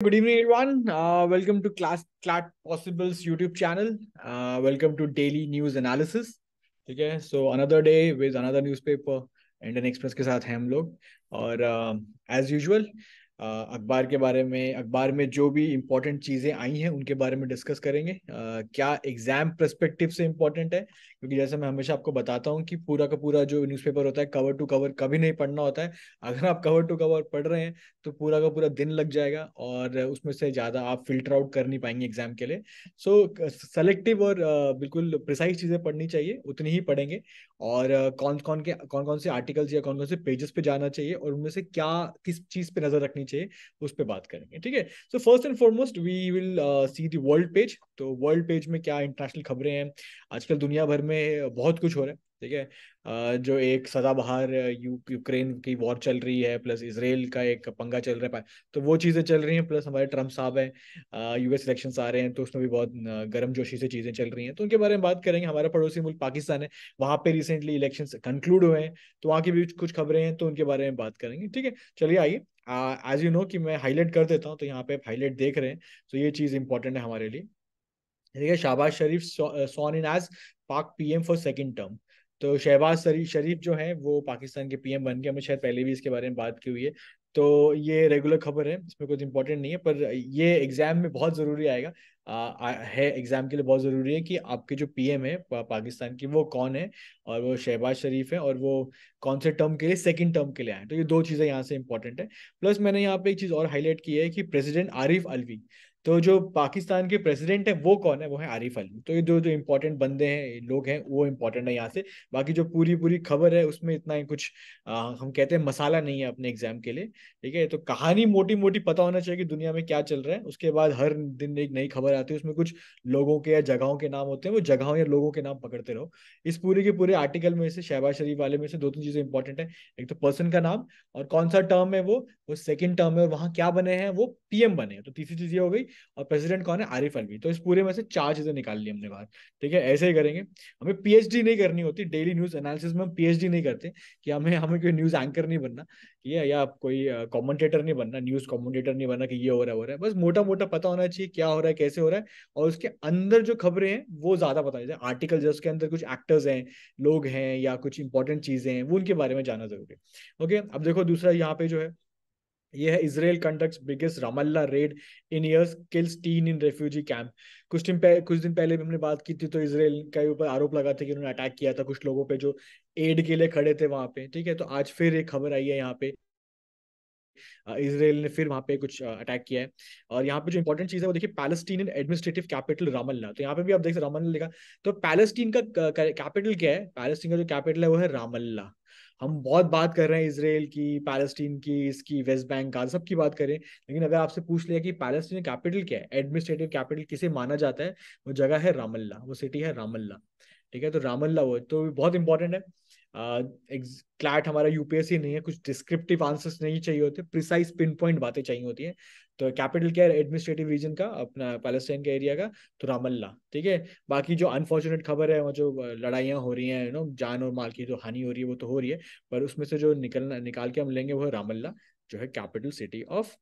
Good evening, everyone. Uh, welcome to Class Clat Possible's YouTube channel. Uh, welcome to daily news analysis. Okay, so another day with another newspaper, Indian Express के साथ हैं हम लोग और as usual अखबार के बारे में अखबार में जो भी इम्पोर्टेंट चीज़ें आई हैं उनके बारे में डिस्कस करेंगे आ, क्या एग्जाम परस्पेक्टिव से इम्पोर्टेंट है क्योंकि जैसे मैं हमेशा आपको बताता हूँ कि पूरा का पूरा जो न्यूज़पेपर होता है कवर टू कवर कभी नहीं पढ़ना होता है अगर आप कवर टू कवर पढ़ रहे हैं तो पूरा का पूरा दिन लग जाएगा और उसमें से ज़्यादा आप फिल्टर आउट कर नहीं पाएंगे एग्जाम के लिए सो सेलेक्टिव और बिल्कुल प्रिसाइज चीज़ें पढ़नी चाहिए उतनी ही पढ़ेंगे और कौन कौन के कौन कौन से आर्टिकल्स या कौन कौन से पेजेस पे जाना चाहिए और उनमें से क्या किस चीज़ पे नज़र रखनी चाहिए उस पर बात करेंगे ठीक है so first and foremost we will see the world page तो वर्ल्ड पेज में क्या इंटरनेशनल खबरें हैं आजकल दुनिया भर में बहुत कुछ हो रहा है ठीक है uh, जो एक सदाबहार uh, यू, यूक्रेन की वॉर चल रही है प्लस इसराइल का एक पंगा चल रहा है तो वो चीज़ें चल रही हैं प्लस हमारे ट्रम्प साहब हैं यूएस uh, इलेक्शन आ रहे हैं तो उसमें भी बहुत गर्म जोशी से चीज़ें चल रही हैं तो उनके बारे में बात करेंगे हमारा पड़ोसी मुल्क पाकिस्तान है वहाँ पे रिसेंटली इलेक्शन कंक्लूड हुए हैं तो वहाँ की भी कुछ खबरें हैं तो उनके बारे में बात करेंगे ठीक है चलिए आइए एज यू नो कि मैं हाईलाइट कर देता हूँ तो यहाँ पे आप हाईलाइट देख रहे हैं तो ये चीज़ इंपॉर्टेंट है हमारे लिए ठीक है Shahbaz Sharif sworn in as Pak PM for second term तो शहबाज शरीफ जो है वो पाकिस्तान के पीएम बन गए हमने शायद पहले भी इसके बारे में बात की हुई है तो ये रेगुलर खबर है इसमें कुछ इंपॉर्टेंट नहीं है पर ये एग्जाम में बहुत ज़रूरी आएगा आ, है एग्जाम के लिए बहुत ज़रूरी है कि आपके जो पीएम है पा, पाकिस्तान की वो कौन है और वो शहबाज शरीफ है और वो कौन से टर्म के लिए सेकंड टर्म के लिए आए तो ये दो चीज़ें यहाँ से इंपॉर्टेंट है प्लस मैंने यहाँ पे एक चीज़ और हाईलाइट की है कि प्रेसिडेंट आरिफ अलवी तो जो पाकिस्तान के प्रेसिडेंट है वो कौन है वो है आरिफ अली तो ये दो जो इम्पोर्टेंट बंदे हैं लोग हैं वो इम्पोर्टेंट है यहाँ से बाकी जो पूरी पूरी खबर है उसमें इतना ही कुछ आ, हम कहते हैं मसाला नहीं है अपने एग्जाम के लिए ठीक है तो कहानी मोटी मोटी पता होना चाहिए कि दुनिया में क्या चल रहा है उसके बाद हर दिन एक नई खबर आती है उसमें कुछ लोगों के या जगहों के नाम होते हैं वो जगहों या लोगों के नाम पकड़ते रहो इस पूरे के पूरे आर्टिकल में से शहबाज शरीफ वाले में से दो तीन चीजें इंपॉर्टेंट है एक तो पर्सन का नाम और कौन सा टर्म है वो वो सेकेंड टर्म है और वहाँ क्या बने हैं वो पीएम बने तो तीसरी चीज ये हो गई और प्रेसिडेंट कौन है आरिफ अलवी तो इस पूरे में से चार चीजें निकाल ली हमने बाहर ठीक है ऐसे ही करेंगे हमें पीएचडी नहीं करनी होती डेली न्यूज एनालिसिस में हम पीएचडी नहीं करते कि हमें हमें कोई न्यूज एंकर नहीं बनना ठीक है या कोई कॉमेंटेटर नहीं बनना न्यूज कॉमेंटेटर नहीं बनना कि ये हो रहा है हो रहा है बस मोटा मोटा पता होना चाहिए क्या हो रहा है कैसे हो रहा है और उसके अंदर जो खबरें हैं वो ज्यादा पता जैसे आर्टिकल जैसे उसके अंदर कुछ एक्टर्स हैं लोग हैं या कुछ इंपॉर्टेंट चीजें हैं वो उनके बारे में जाना जरूरी है ओके अब देखो दूसरा यहाँ पे जो है ये है Israel conducts biggest Ramallah raid in years kills teen in refugee camp कुछ दिन पहले कुछ दिन पहले भी हमने बात की थी तो इसराइल के ऊपर आरोप लगा था कि उन्होंने अटैक किया था कुछ लोगों पे जो एड के लिए खड़े थे वहां पे ठीक है तो आज फिर एक खबर आई है यहाँ पे इसराइल ने फिर वहां पे कुछ अटैक किया है और यहाँ पे जो इंपॉर्टेंट चीज़ है वो देखिए पैलेस्टीन एडमिनिस्ट्रेटिव कैपिटल रामल्ला तो यहाँ पे भी आप देख रामल्ला लिखा तो पैलेस्टीन का कैपिटल क्या है पैलेस्टीन का जो कैपिटल है वो है रामल्ला हम बहुत बात कर रहे हैं इसराइल की पैलेस्टीन की इसकी वेस्ट बैंक का सब की बात करें लेकिन अगर आपसे पूछ लिया कि पैलेस्टीन कैपिटल क्या है एडमिनिस्ट्रेटिव कैपिटल किसे माना जाता है वो जगह है रामल्ला वो सिटी है रामल्ला ठीक है तो रामल्ला वो तो बहुत इंपॉर्टेंट है क्लैट uh, हमारा यूपीएससी नहीं है कुछ डिस्क्रिप्टिव आंसर्स नहीं चाहिए होते प्रिसाइज पिन पॉइंट बातें चाहिए होती है तो कैपिटल क्या है एडमिनिस्ट्रेटिव रीजन का अपना पैलेस्टाइन के एरिया का तो रामल्ला ठीक है बाकी जो अनफॉर्चुनेट खबर है वहाँ जो लड़ाइयाँ हो रही हैं यू नो जान और माल की जो तो हानि हो रही है वो तो हो रही है पर उसमें से जो निकलना निकाल के हम लेंगे वो है रामल्ला जो है कैपिटल सिटी ऑफ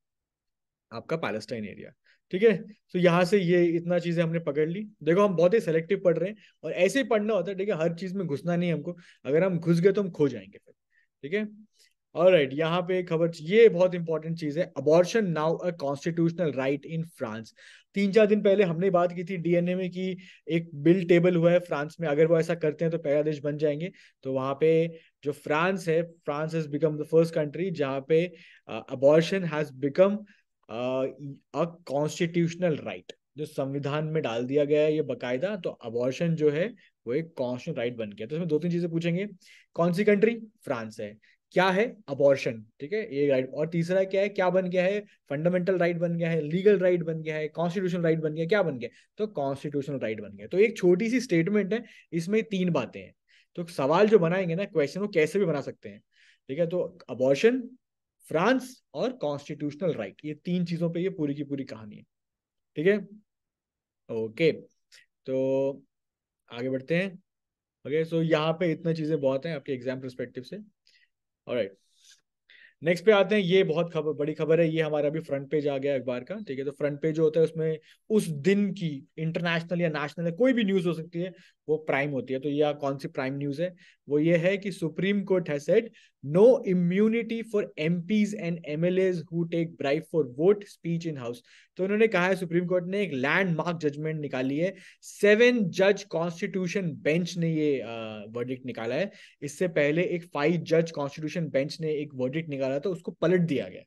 आपका पैलेस्टाइन एरिया ठीक है तो यहाँ से ये इतना चीजें हमने पकड़ ली देखो हम बहुत ही सेलेक्टिव पढ़ रहे हैं और ऐसे ही पढ़ना होता है ठीक है हर चीज में घुसना नहीं हमको अगर हम घुस गए तो हम खो जाएंगे फिर ठीक है राइट right, यहाँ पे खबर ये बहुत इंपॉर्टेंट चीज है abortion now a constitutional right in France तीन चार दिन पहले हमने बात की थी डीएनए में कि एक बिल टेबल हुआ है फ्रांस में अगर वो ऐसा करते हैं तो पहला देश बन जाएंगे तो वहां पे जो फ्रांस है France has become the first country जहाँ पे abortion has become a constitutional right जो संविधान में डाल दिया गया है ये बकायदा तो अबॉर्शन जो है वो एक कॉन्स्टिट्यूशनल राइट बन गया तो इसमें दो तीन चीजें पूछेंगे कौन सी कंट्री फ्रांस है क्या है अबॉर्शन ठीक है ये राइट और तीसरा क्या है क्या बन गया है फंडामेंटल राइट बन गया है लीगल राइट बन गया है कॉन्स्टिट्यूशनल राइट बन गया क्या बन गया तो कॉन्स्टिट्यूशनल राइट बन गया तो एक छोटी सी स्टेटमेंट है इसमें तीन बातें हैं तो सवाल जो बनाएंगे ना क्वेश्चन वो कैसे भी बना सकते हैं ठीक है तो अबॉर्शन फ्रांस और कॉन्स्टिट्यूशनल राइट ये तीन चीजों पर ये पूरी की पूरी कहानी है ठीक है ओके तो आगे बढ़ते हैं ओके सो यहाँ पे इतना चीजें बहुत हैं आपके एग्जाम परस्पेक्टिव से राइट नेक्स्ट पे आते हैं ये बहुत खबर बड़ी खबर है ये हमारा अभी फ्रंट पेज आ गया अखबार का ठीक है तो फ्रंट पेज जो होता है उसमें उस दिन की इंटरनेशनल या नेशनल कोई भी न्यूज हो सकती है वो प्राइम होती है तो यह कौन सी प्राइम न्यूज है वो ये है कि सुप्रीम कोर्ट है said no immunity for MPs and MLAs who take bribe for vote speech in house तो उन्होंने कहा है सुप्रीम कोर्ट ने एक लैंडमार्क जजमेंट निकाली है सेवन जज कॉन्स्टिट्यूशन बेंच ने ये वर्डिक्ट निकाला है इससे पहले एक फाइव जज कॉन्स्टिट्यूशन बेंच ने एक वर्डिक्ट निकाला था उसको पलट दिया गया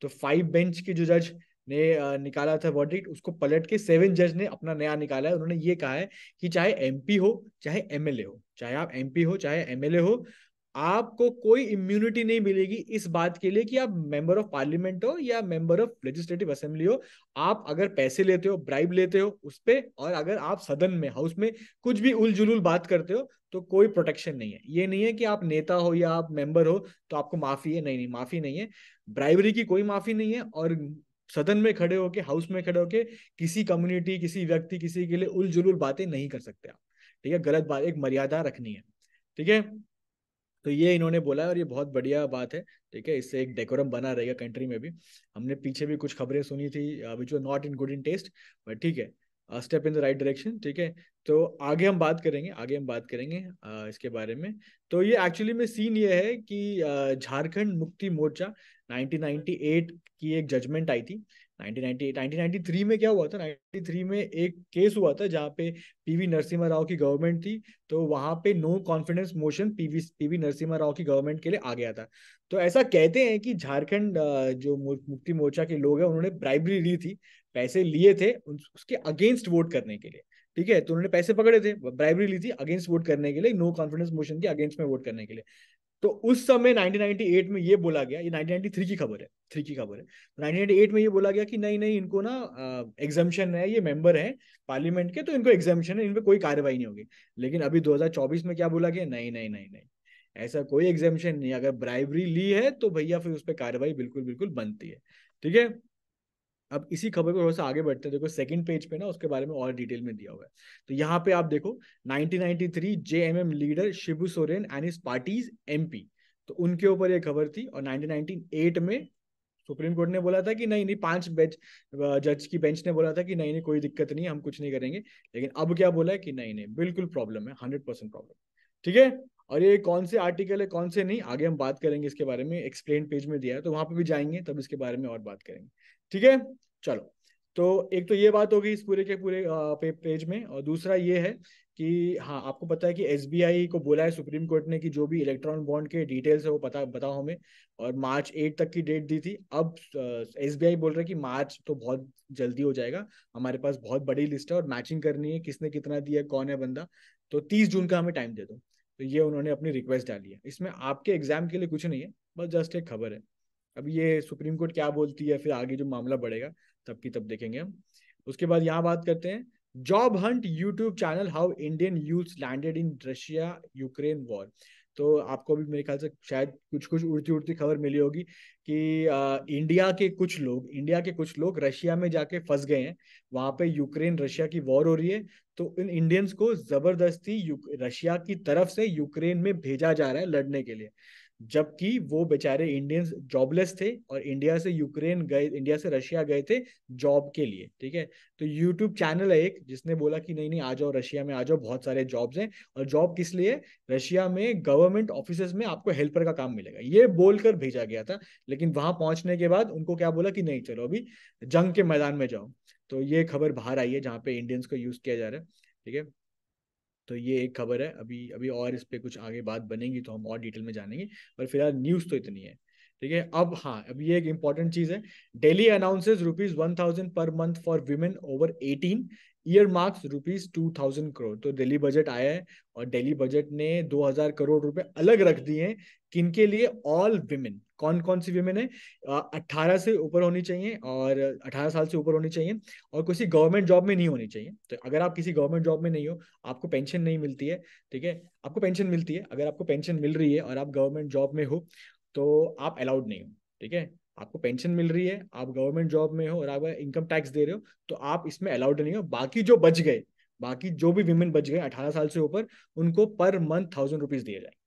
तो फाइव बेंच के जो जज ने निकाला था वर्डिक्ट उसको पलट के सेवन जज ने अपना नया निकाला है उन्होंने ये कहा है कि चाहे एमपी हो चाहे एमएलए हो चाहे आप एमपी हो चाहे एमएलए हो आपको कोई इम्यूनिटी नहीं मिलेगी इस बात के लिए कि आप मेंबर ऑफ पार्लियामेंट हो या मेंबर ऑफ लेजिस्लेटिव असेंबली हो आप अगर पैसे लेते हो ब्राइब लेते हो उस पर और अगर आप सदन में हाउस में कुछ भी उलझुल बात करते हो तो कोई प्रोटेक्शन नहीं है ये नहीं है कि आप नेता हो या आप मेंबर हो तो आपको माफी है नहीं नहीं माफी नहीं है ब्राइबरी की कोई माफी नहीं है और सदन में खड़े होके हाउस में खड़े होके किसी कम्युनिटी किसी व्यक्ति किसी के लिए उलझुल बातें नहीं कर सकते आप ठीक है गलत बात एक मर्यादा रखनी है ठीक है तो ये इन्होंने बोला है और ये बहुत बढ़िया बात है ठीक है इससे एक डेकोरम बना रहेगा कंट्री में भी हमने पीछे भी कुछ खबरें सुनी थी which were not in good in test but ठीक है step in the right direction ठीक है तो आगे हम बात करेंगे आगे हम बात करेंगे uh, इसके बारे में तो ये एक्चुअली में सीन ये है कि uh, झारखंड मुक्ति मोर्चा 1998 की एक जजमेंट आई थी 1993 में क्या हुआ था 93 में एक केस हुआ था जहाँ पे पीवी नरसिम्हा राव की गवर्नमेंट थी तो वहां पे no confidence motion PV PV Narasimha Rao की गवर्नमेंट के लिए आ गया था तो ऐसा कहते हैं कि झारखंड जो मुक्ति मोर्चा के लोग हैं उन्होंने ब्राइबरी ली थी पैसे लिए थे उसके अगेंस्ट वोट करने के लिए ठीक है तो उन्होंने पैसे पकड़े थे ब्राइबरी ली थी अगेंस्ट वोट करने के लिए नो कॉन्फिडेंस मोशन के अगेंस्ट में वोट करने के लिए तो उस समय 1998 में ये बोला गया ये 1993 की खबर है थ्री की खबर है 1998 तो में ये बोला गया कि नहीं नहीं इनको ना एग्जामेशन है ये मेंबर है पार्लियामेंट के तो इनको एग्जामेशन है इन पर कोई कार्रवाई नहीं होगी लेकिन अभी 2024 में क्या बोला गया नहीं नहीं नहीं नहीं ऐसा कोई एग्जामेशन नहीं अगर ब्राइबरी ली है तो भैया फिर उस पर कार्रवाई बिल्कुल बिल्कुल बनती है ठीक है अब इसी खबर को थोड़ा सा आगे बढ़ते हैं देखो सेकंड पेज पे ना उसके बारे में और डिटेल में दिया हुआ है तो यहाँ पे आप देखो 1993 JMM leader Shibu Soren and his party's MP तो उनके ऊपर ये खबर थी और 1998 में सुप्रीम कोर्ट ने बोला था कि नहीं नहीं पांच बेंच जज की बेंच ने बोला था कि नहीं नहीं कोई दिक्कत नहीं हम कुछ नहीं करेंगे लेकिन अब क्या बोला है कि नहीं नहीं बिल्कुल प्रॉब्लम है हंड्रेड परसेंट प्रॉब्लम ठीक है और ये कौन से आर्टिकल है कौन से नहीं आगे हम बात करेंगे इसके बारे में एक्सप्लेन पेज में दिया है तो वहां पर भी जाएंगे तब इसके बारे में और बात करेंगे ठीक है चलो तो एक तो ये बात होगी इस पूरे के पूरे पे, पेज में और दूसरा ये है कि हाँ आपको पता है कि एस को बोला है सुप्रीम कोर्ट ने कि जो भी इलेक्ट्रॉन बॉन्ड के डिटेल्स है वो पता बताओ हमें और मार्च एट तक की डेट दी थी अब एस बोल रहा है कि मार्च तो बहुत जल्दी हो जाएगा हमारे पास बहुत बड़ी लिस्ट है और मैचिंग करनी है किसने कितना दिया कौन है बंदा तो तीस जून का हमें टाइम दे दो तो ये उन्होंने अपनी रिक्वेस्ट डाली है इसमें आपके एग्जाम के लिए कुछ नहीं है बस जस्ट एक खबर है अब ये सुप्रीम कोर्ट क्या बोलती है फिर आगे जो मामला बढ़ेगा तब की तब देखेंगे हम उसके बाद यहाँ बात करते हैं job hunt YouTube channel how Indian youth landed in Russia Ukraine war तो आपको भी मेरे ख्याल से शायद कुछ कुछ उड़ती उड़ती खबर मिली होगी कि आ, इंडिया के कुछ लोग इंडिया के कुछ लोग रशिया में जाके फंस गए हैं वहां पे यूक्रेन रशिया की वॉर हो रही है तो इन इंडियंस को जबरदस्ती रशिया की तरफ से यूक्रेन में भेजा जा रहा है लड़ने के लिए जबकि वो बेचारे इंडियंस जॉबलेस थे और इंडिया से यूक्रेन गए इंडिया से रशिया गए थे जॉब के लिए ठीक है तो यूट्यूब चैनल है एक जिसने बोला कि नहीं नहीं आ जाओ रशिया में आ जाओ बहुत सारे जॉब्स हैं और जॉब किस लिए रशिया में गवर्नमेंट ऑफिस में आपको हेल्पर का काम मिलेगा ये बोलकर भेजा गया था लेकिन वहां पहुंचने के बाद उनको क्या बोला कि नहीं चलो अभी जंग के मैदान में जाओ तो ये खबर बाहर आई है जहाँ पे इंडियंस को यूज किया जा रहा है ठीक है तो ये एक खबर है अभी अभी और इस पर कुछ आगे बात बनेगी तो हम और डिटेल में जानेंगे पर फिलहाल न्यूज़ तो इतनी है ठीक है अब हाँ अब ये एक इंपॉर्टेंट चीज है daily announces rupees one thousand per month for women over eighteen year marks rupees two thousand crore तो दिल्ली बजट आया है और दिल्ली बजट ने दो हजार करोड़ रुपए अलग रख दिए हैं के लिए ऑल वुमेन कौन कौन सी वीमेन है अट्ठारह से ऊपर होनी चाहिए और अठारह साल से ऊपर होनी चाहिए और किसी गवर्नमेंट जॉब में नहीं होनी चाहिए तो अगर आप किसी गवर्नमेंट जॉब में नहीं हो आपको पेंशन नहीं मिलती है ठीक है आपको पेंशन मिलती है अगर आपको पेंशन मिल रही है और आप गवर्नमेंट जॉब में हो तो आप अलाउड नहीं हो ठीक है आपको पेंशन मिल रही है आप गवर्नमेंट जॉब में हो और आप इनकम टैक्स दे रहे हो तो आप इसमें अलाउड नहीं हो बाकी जो बच गए बाकी जो भी विमेन बच गए अठारह साल से ऊपर उनको पर मंथ थाउजेंड रुपीज दिए जाए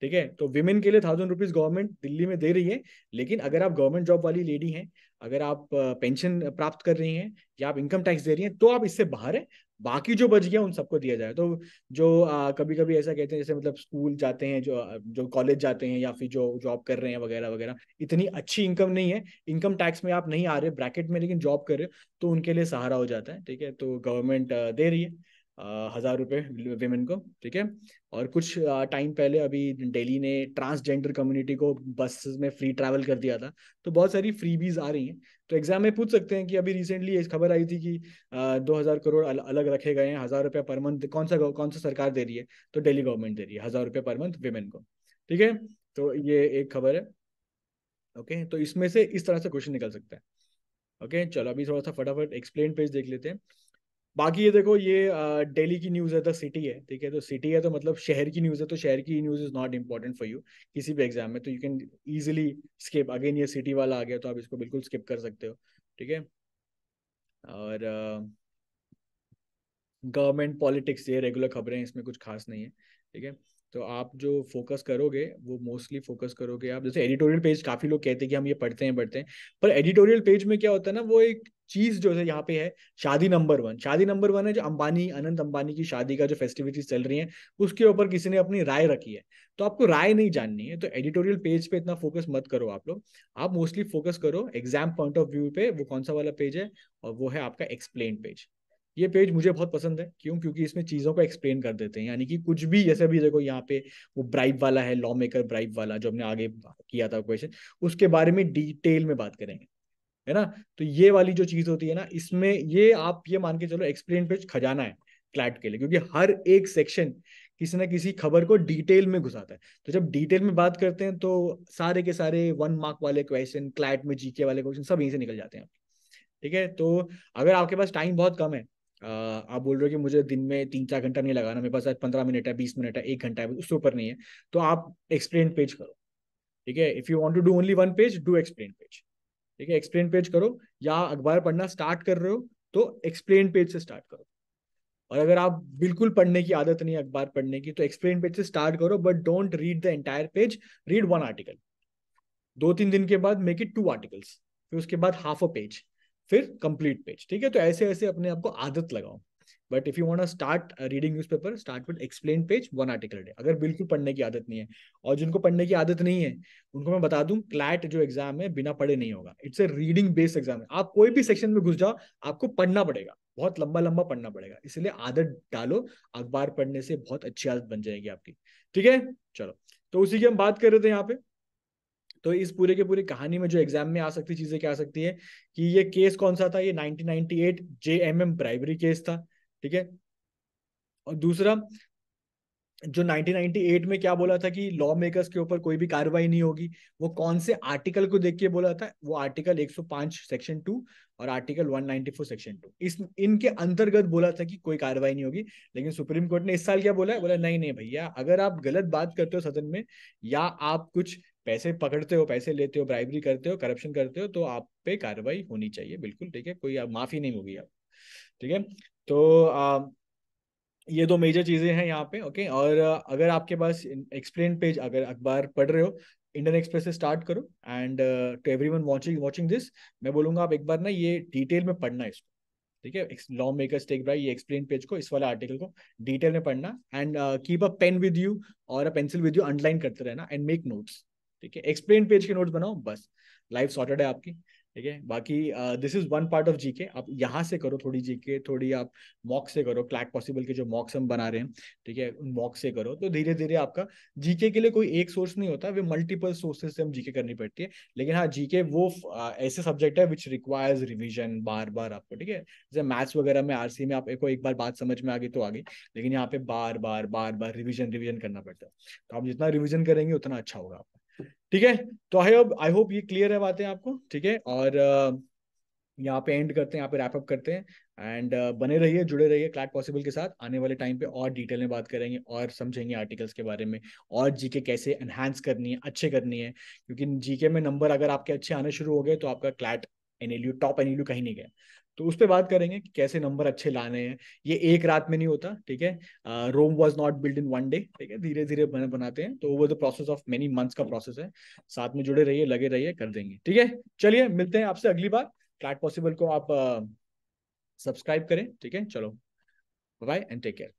ठीक है तो विमेन के लिए थाउजेंड रुपीज गवर्नमेंट दिल्ली में दे रही है लेकिन अगर आप गवर्नमेंट जॉब वाली लेडी हैं अगर आप पेंशन प्राप्त कर रही हैं या आप इनकम टैक्स दे रही हैं तो आप इससे बाहर है बाकी जो बच गया उन सबको दिया जाए तो जो आ, कभी कभी ऐसा कहते हैं जैसे मतलब स्कूल जाते हैं जो जो कॉलेज जाते हैं या फिर जो जॉब कर रहे हैं वगैरह वगैरह इतनी अच्छी इनकम नहीं है इनकम टैक्स में आप नहीं आ रहे ब्रैकेट में लेकिन जॉब कर रहे हो तो उनके लिए सहारा हो जाता है ठीक है तो गवर्नमेंट दे रही है हज़ार रुपये वेमेन को ठीक है और कुछ टाइम पहले अभी दिल्ली ने ट्रांसजेंडर कम्युनिटी को बस में फ्री ट्रैवल कर दिया था तो बहुत सारी फ्रीबीज आ रही हैं तो एग्जाम में पूछ सकते हैं कि अभी रिसेंटली एक खबर आई थी कि दो हज़ार करोड़ अल, अलग रखे गए हैं हज़ार रुपये पर मंथ कौन सा कौन सा सरकार दे रही है तो डेली गवर्नमेंट दे रही है हज़ार रुपये पर मंथ वेमेन को ठीक है तो ये एक खबर है ओके तो इसमें से इस तरह से क्वेश्चन निकल सकता है ओके चलो अभी थोड़ा सा फटाफट एक्सप्लेन पेज देख लेते हैं बाकी ये देखो ये डेली की न्यूज़ है तो सिटी है ठीक है तो सिटी है तो मतलब शहर की न्यूज़ है तो शहर की news is not important for you किसी भी एग्जाम में तो you can easily skip again ये सिटी वाला आ गया तो आप इसको बिल्कुल स्किप कर सकते हो ठीक है और गवर्नमेंट पॉलिटिक्स ये रेगुलर खबरें इसमें कुछ खास नहीं है ठीक है तो आप जो फोकस करोगे वो मोस्टली फोकस करोगे आप जैसे एडिटोरियल पेज काफी लोग कहते हैं कि हम ये पढ़ते हैं पढ़ते हैं पर एडिटोरियल पेज में क्या होता है ना वो एक चीज जो है यहाँ पे है शादी नंबर वन शादी नंबर वन है जो अंबानी अनंत अंबानी की शादी का जो फेस्टिविटीज चल रही है उसके ऊपर किसी ने अपनी राय रखी है तो आपको राय नहीं जाननी है तो एडिटोरियल पेज पे इतना फोकस मत करो आप लोग आप मोस्टली फोकस करो एग्जाम पॉइंट ऑफ व्यू पे वो कौन सा वाला पेज है और वो है आपका एक्सप्लेन पेज ये पेज मुझे बहुत पसंद है क्यों क्योंकि इसमें चीज़ों को एक्सप्लेन कर देते हैं यानी कि कुछ भी जैसे अभी देखो यहाँ पे वो ब्राइब वाला है लॉ मेकर ब्राइब वाला जो हमने आगे किया था क्वेश्चन उसके बारे में डिटेल में बात करेंगे है ना तो ये वाली जो चीज़ होती है ना इसमें ये आप ये मान के चलो एक्सप्लेन पेज खजाना है क्लैट के लिए क्योंकि हर एक सेक्शन किसी ना किसी खबर को डिटेल में घुसाता है तो जब डिटेल में बात करते हैं तो सारे के सारे वन मार्क वाले क्वेश्चन क्लैट में जीके वाले क्वेश्चन सब यहीं से निकल जाते हैं ठीक है तो अगर आपके पास टाइम बहुत कम है आप बोल रहे हो कि मुझे दिन में तीन चार घंटा नहीं लगाना मेरे पास आज पंद्रह मिनट है बीस मिनट है एक घंटा है उससे ऊपर नहीं है तो आप एक्सप्लेन पेज करो ठीक है if you want to do only one page do explain page ठीक है एक्सप्लेन पेज करो या अखबार पढ़ना स्टार्ट कर रहे हो तो एक्सप्लेन पेज से स्टार्ट करो और अगर आप बिल्कुल पढ़ने की आदत नहीं है अखबार पढ़ने की तो एक्सप्लेन पेज से स्टार्ट करो but don't read the entire page read one article दो तीन दिन के बाद मेक इट टू आर्टिकल्स फिर उसके बाद हाफ अ पेज फिर कंप्लीट पेज ठीक है तो ऐसे ऐसे अपने आप को आदत लगाओ but if you want start reading newspaper start with explain page one article day अगर बिल्कुल पढ़ने की आदत नहीं है और जिनको पढ़ने की आदत नहीं है उनको मैं बता दूं क्लैट जो एग्जाम है बिना पढ़े नहीं होगा it's a reading based exam है आप कोई भी सेक्शन में घुस जाओ आपको पढ़ना पड़ेगा बहुत लंबा लंबा पढ़ना पड़ेगा इसलिए आदत डालो अखबार पढ़ने से बहुत अच्छी आदत बन जाएगी आपकी ठीक है चलो तो उसी की हम बात कर रहे थे यहाँ पे तो इस पूरे के पूरी कहानी में जो एग्जाम में आ सकती चीजें क्या आ सकती है कि ये केस कौन सा था ये 1998 जेएमएम प्राइमरी केस था ठीक है और दूसरा जो 1998 में क्या बोला था कि लॉ मेकर्स के ऊपर कोई भी कार्रवाई नहीं होगी वो कौन से आर्टिकल को देख के बोला था वो आर्टिकल 105 सेक्शन 2 और आर्टिकल 194 सेक्शन 2 इस इनके अंतर्गत बोला था कि कोई कार्रवाई नहीं होगी लेकिन सुप्रीम कोर्ट ने इस साल क्या बोला है बोला नहीं नहीं भैया अगर आप गलत बात करते हो सदन में या आप कुछ पैसे पकड़ते हो पैसे लेते हो ब्राइबरी करते हो करप्शन करते हो तो आप पे कार्रवाई होनी चाहिए बिल्कुल ठीक है कोई माफी नहीं होगी आप ठीक है तो आ, ये दो मेजर चीजें हैं यहाँ पे ओके और अगर आपके पास एक्सप्लेन पेज अगर अखबार पढ़ रहे हो इंडियन एक्सप्रेस से स्टार्ट करो and to everyone watching watching this मैं बोलूंगा आप एक बार ना ये डिटेल में पढ़ना इसको ठीक है लॉ मेकर्स टेक भाई ये एक्सप्लेन पेज को इस वाले आर्टिकल को डिटेल में पढ़ना and keep a pen with you और a pencil with you underline करते रहना एंड मेक नोट्स ठीक है एक्सप्लेन पेज के नोट्स बनाओ बस लाइफ सॉर्टेड है आपकी ठीक है बाकी this is one part of GK आप यहाँ से करो थोड़ी जीके थोड़ी आप मॉक से करो क्लैक पॉसिबल के जो मॉक्स हम बना रहे हैं ठीक है मॉक से करो तो धीरे धीरे आपका जीके के लिए कोई एक सोर्स नहीं होता वे मल्टीपल सोर्सेज से हम जीके करनी पड़ती है लेकिन हाँ जीके वो uh, ऐसे सब्जेक्ट है विच रिक्वायर्स रिविजन बार बार आपको ठीक है जैसे मैथ्स वगैरह में आरसी में आपको एक बार बात समझ में आ गई तो आ गई लेकिन यहाँ पे बार बार बार बार रिविजन रिविजन करना पड़ता है तो आप जितना रिविजन करेंगे उतना अच्छा होगा आपका ठीक है तो आई होप आई होप ये क्लियर है बातें आपको ठीक है और uh, यहाँ पे एंड करते हैं यहाँ पे रैपअप करते हैं एंड uh, बने रहिए जुड़े रहिए क्लैट पॉसिबल के साथ आने वाले टाइम पे और डिटेल में बात करेंगे और समझेंगे आर्टिकल्स के बारे में और जीके कैसे एनहांस करनी है अच्छे करनी है क्योंकि जीके में नंबर अगर आपके अच्छे आने शुरू हो गए तो आपका क्लैट एनएलयू टॉप एनएलयू कहीं नहीं गया तो उस पर बात करेंगे कि कैसे नंबर अच्छे लाने हैं ये एक रात में नहीं होता ठीक है Rome was not build in one day ठीक है धीरे धीरे बने बनाते हैं तो वो the process of many months का प्रोसेस है साथ में जुड़े रहिए लगे रहिए कर देंगे ठीक है चलिए मिलते हैं आपसे अगली बार क्लैट पॉसिबल को आप सब्सक्राइब करें ठीक है चलो बाय एंड टेक केयर